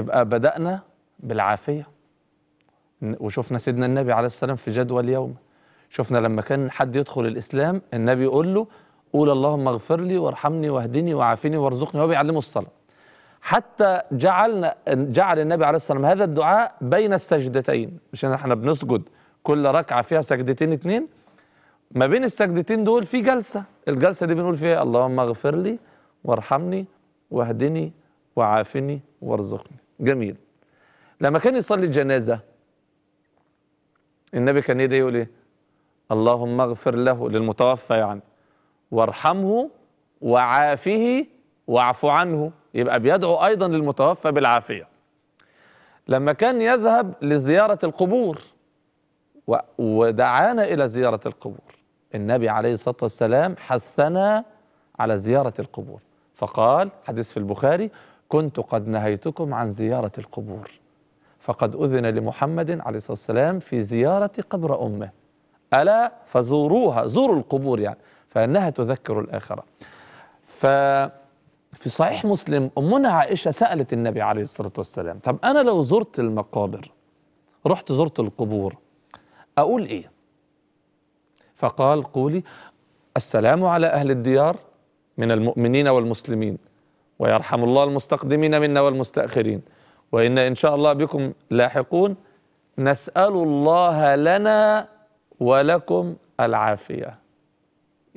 يبقى بدأنا بالعافية وشفنا سيدنا النبي عليه السلام في جدول يوم شفنا لما كان حد يدخل الإسلام النبي يقول له قول اللهم اغفر لي وارحمني واهدني وعافني وارزقني وهو بيعلمه الصلاة حتى جعلنا جعل النبي عليه الصلاة والسلام هذا الدعاء بين السجدتين مش احنا بنسجد كل ركعة فيها سجدتين اتنين ما بين السجدتين دول في جلسة الجلسة دي بنقول فيها اللهم اغفر لي وارحمني واهدني وعافني وارزقني جميل لما كان يصلي الجنازة النبي كان يدعي يقول ايه اللهم اغفر له للمتوفى يعني وارحمه وعافه واعف عنه يبقى بيدعو ايضا للمتوفى بالعافية لما كان يذهب لزيارة القبور ودعانا إلى زيارة القبور النبي عليه الصلاة والسلام حثنا على زيارة القبور فقال حديث في البخاري كنت قد نهيتكم عن زيارة القبور فقد أذن لمحمد عليه الصلاة والسلام في زيارة قبر أمه ألا فزوروها زوروا القبور يعني فإنها تذكر الآخرة ففي صحيح مسلم أمنا عائشة سألت النبي عليه الصلاة والسلام طب أنا لو زرت المقابر رحت زرت القبور أقول إيه فقال قولي السلام على أهل الديار من المؤمنين والمسلمين ويرحم الله المستقدمين منا والمستأخرين وإن إن شاء الله بكم لاحقون نسأل الله لنا ولكم العافية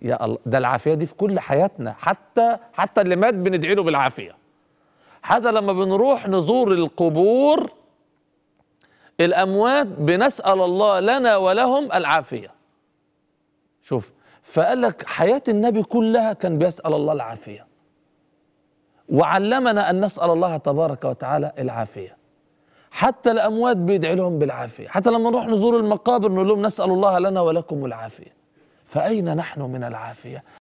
يا الله ده العافية دي في كل حياتنا حتى حتى اللي مات بندعي له بالعافية حتى لما بنروح نزور القبور الأموات بنسأل الله لنا ولهم العافية شوف فقال لك حياة النبي كلها كان بيسأل الله العافية وعلمنا أن نسأل الله تبارك وتعالى العافية حتى الأموات بيدعي لهم بالعافية حتى لما نروح نزور المقابر نقول لهم نسأل الله لنا ولكم العافية فأين نحن من العافية